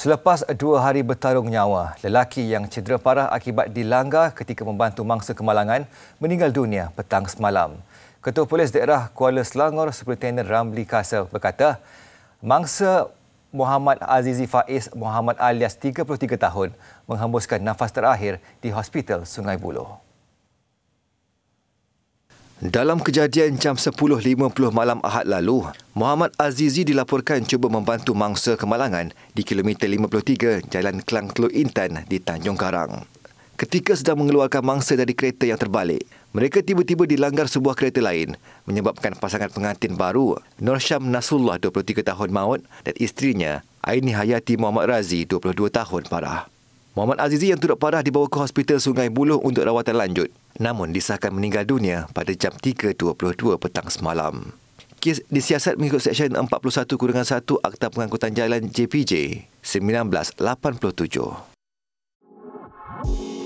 Selepas dua hari bertarung nyawa, lelaki yang cedera parah akibat dilanggar ketika membantu mangsa kemalangan meninggal dunia petang semalam. Ketua Polis Daerah Kuala Selangor, Superintenden Ramli Kasar, berkata, mangsa Muhammad Azizi Faiz Muhammad alias 33 tahun menghembuskan nafas terakhir di Hospital Sungai Buloh. Dalam kejadian jam 10.50 malam Ahad lalu, Muhammad Azizi dilaporkan cuba membantu mangsa kemalangan di kilometer 53 Jalan Kelang Teluk Intan di Tanjung Karang. Ketika sedang mengeluarkan mangsa dari kereta yang terbalik, mereka tiba-tiba dilanggar sebuah kereta lain menyebabkan pasangan pengantin baru Norsham Nasullah 23 tahun maut dan isterinya Aini Hayati Muhammad Razi 22 tahun parah. Muhammad Azizi yang turut parah dibawa ke Hospital Sungai Buloh untuk rawatan lanjut namun disahkan meninggal dunia pada jam 3.22 petang semalam. Kes disiasat mengikut Seksyen 41-1 Akta Pengangkutan Jalan JPJ 1987.